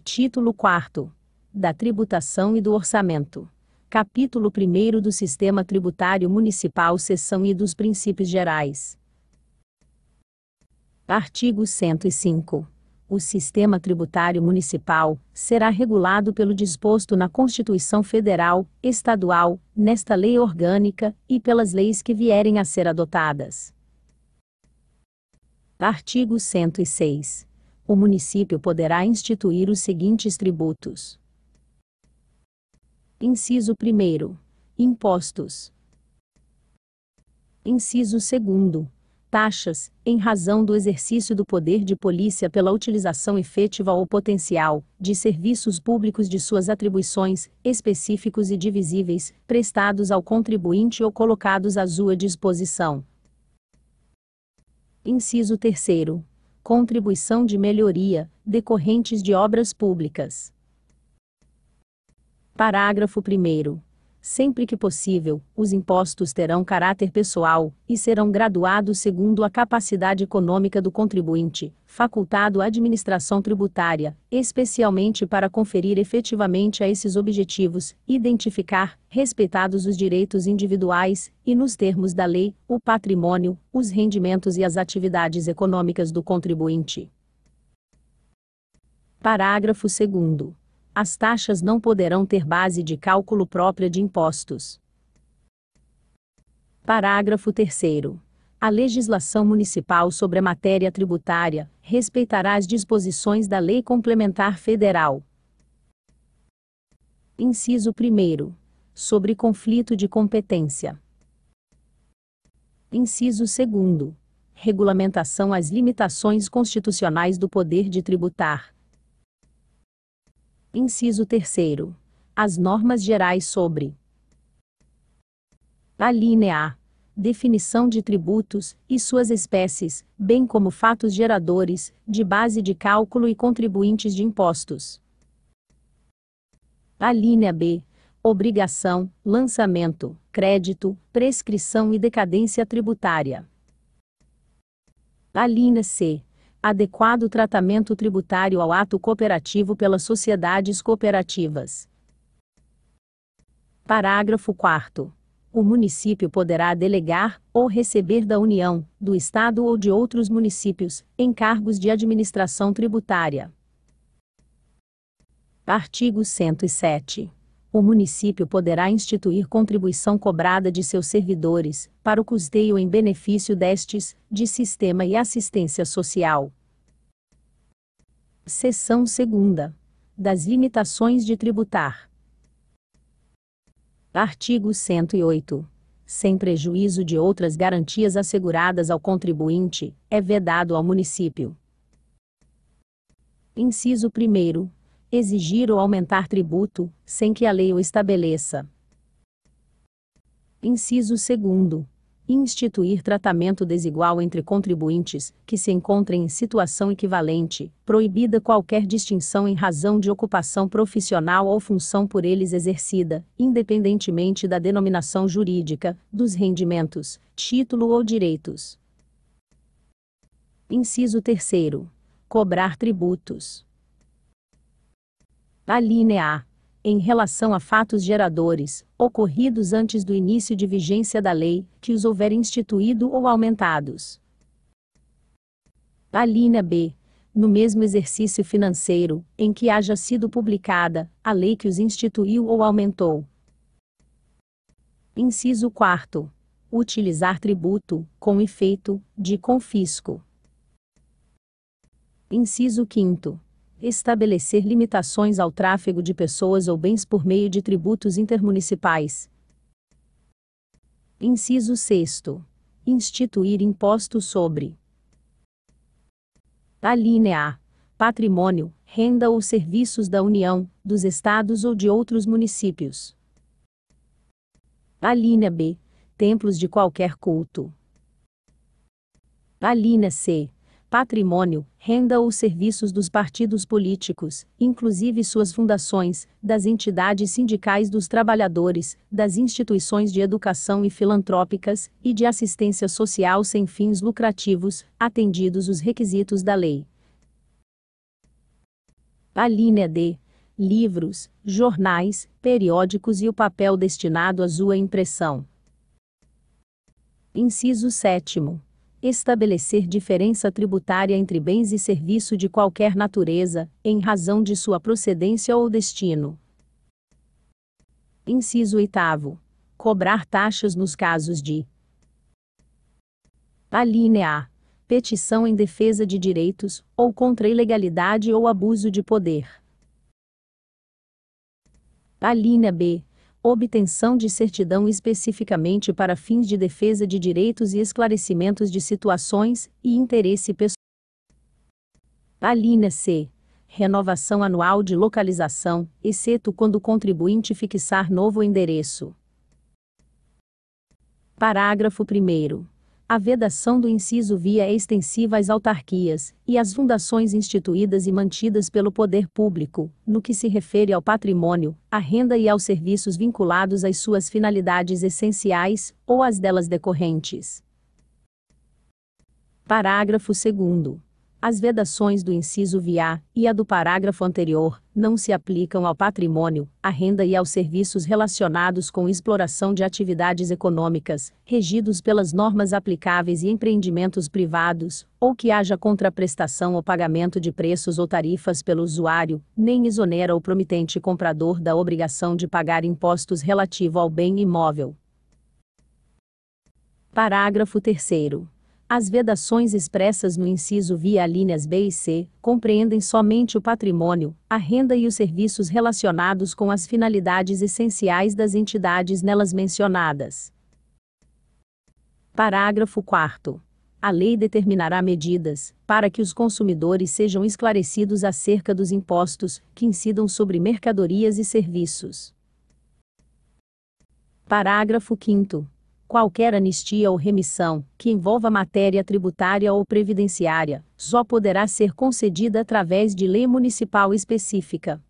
Título 4. Da Tributação e do Orçamento. Capítulo 1 do Sistema Tributário Municipal, Seção e dos Princípios Gerais. Artigo 105. O sistema tributário municipal será regulado pelo disposto na Constituição Federal, Estadual, nesta lei orgânica e pelas leis que vierem a ser adotadas. Artigo 106 o município poderá instituir os seguintes tributos. Inciso 1. Impostos. Inciso 2. Taxas, em razão do exercício do poder de polícia pela utilização efetiva ou potencial de serviços públicos de suas atribuições, específicos e divisíveis, prestados ao contribuinte ou colocados à sua disposição. Inciso 3 contribuição de melhoria, decorrentes de obras públicas. Parágrafo 1 sempre que possível, os impostos terão caráter pessoal e serão graduados segundo a capacidade econômica do contribuinte, facultado à administração tributária, especialmente para conferir efetivamente a esses objetivos, identificar, respeitados os direitos individuais e nos termos da lei, o patrimônio, os rendimentos e as atividades econômicas do contribuinte. Parágrafo 2 as taxas não poderão ter base de cálculo própria de impostos. Parágrafo 3. A legislação municipal sobre a matéria tributária respeitará as disposições da Lei Complementar Federal. Inciso 1. Sobre conflito de competência. Inciso 2. Regulamentação às limitações constitucionais do poder de tributar. Inciso 3. As normas gerais sobre. Alínea A. Definição de tributos e suas espécies, bem como fatos geradores, de base de cálculo e contribuintes de impostos. Alínea B. Obrigação, lançamento, crédito, prescrição e decadência tributária. Alínea C adequado tratamento tributário ao ato cooperativo pelas sociedades cooperativas. Parágrafo 4. O município poderá delegar ou receber da União, do Estado ou de outros municípios encargos de administração tributária. Artigo 107 o município poderá instituir contribuição cobrada de seus servidores, para o custeio em benefício destes, de sistema e assistência social. Seção 2. Das limitações de tributar. Artigo 108. Sem prejuízo de outras garantias asseguradas ao contribuinte, é vedado ao município. Inciso 1 exigir ou aumentar tributo, sem que a lei o estabeleça. Inciso 2 instituir tratamento desigual entre contribuintes que se encontrem em situação equivalente, proibida qualquer distinção em razão de ocupação profissional ou função por eles exercida, independentemente da denominação jurídica, dos rendimentos, título ou direitos. Inciso 3. Cobrar tributos alínea A, em relação a fatos geradores, ocorridos antes do início de vigência da lei, que os houver instituído ou aumentados. Alínea B, no mesmo exercício financeiro, em que haja sido publicada, a lei que os instituiu ou aumentou. Inciso 4. Utilizar tributo, com efeito, de confisco. Inciso 5 estabelecer limitações ao tráfego de pessoas ou bens por meio de tributos intermunicipais. Inciso 6. Instituir imposto sobre a linha A. Patrimônio, renda ou serviços da União, dos Estados ou de outros municípios. A linha B. Templos de qualquer culto. A linha C patrimônio, renda ou serviços dos partidos políticos, inclusive suas fundações, das entidades sindicais dos trabalhadores, das instituições de educação e filantrópicas, e de assistência social sem fins lucrativos, atendidos os requisitos da lei. A linha D. Livros, jornais, periódicos e o papel destinado à sua impressão. Inciso 7 estabelecer diferença tributária entre bens e serviço de qualquer natureza, em razão de sua procedência ou destino. Inciso 8. Cobrar taxas nos casos de alínea A. Petição em defesa de direitos, ou contra ilegalidade ou abuso de poder. Alínea B obtenção de certidão especificamente para fins de defesa de direitos e esclarecimentos de situações e interesse pessoal. Alínea C. Renovação anual de localização, exceto quando o contribuinte fixar novo endereço. Parágrafo 1 a vedação do inciso via é extensiva às autarquias e às fundações instituídas e mantidas pelo poder público, no que se refere ao patrimônio, à renda e aos serviços vinculados às suas finalidades essenciais ou às delas decorrentes. Parágrafo 2 as vedações do inciso VIA e a do parágrafo anterior não se aplicam ao patrimônio, à renda e aos serviços relacionados com exploração de atividades econômicas, regidos pelas normas aplicáveis e empreendimentos privados, ou que haja contraprestação ou pagamento de preços ou tarifas pelo usuário, nem exonera o promitente comprador da obrigação de pagar impostos relativo ao bem imóvel. Parágrafo 3 as vedações expressas no inciso via alíneas B e C compreendem somente o patrimônio, a renda e os serviços relacionados com as finalidades essenciais das entidades nelas mencionadas. Parágrafo 4. A lei determinará medidas para que os consumidores sejam esclarecidos acerca dos impostos que incidam sobre mercadorias e serviços. Parágrafo 5. Qualquer anistia ou remissão, que envolva matéria tributária ou previdenciária, só poderá ser concedida através de lei municipal específica.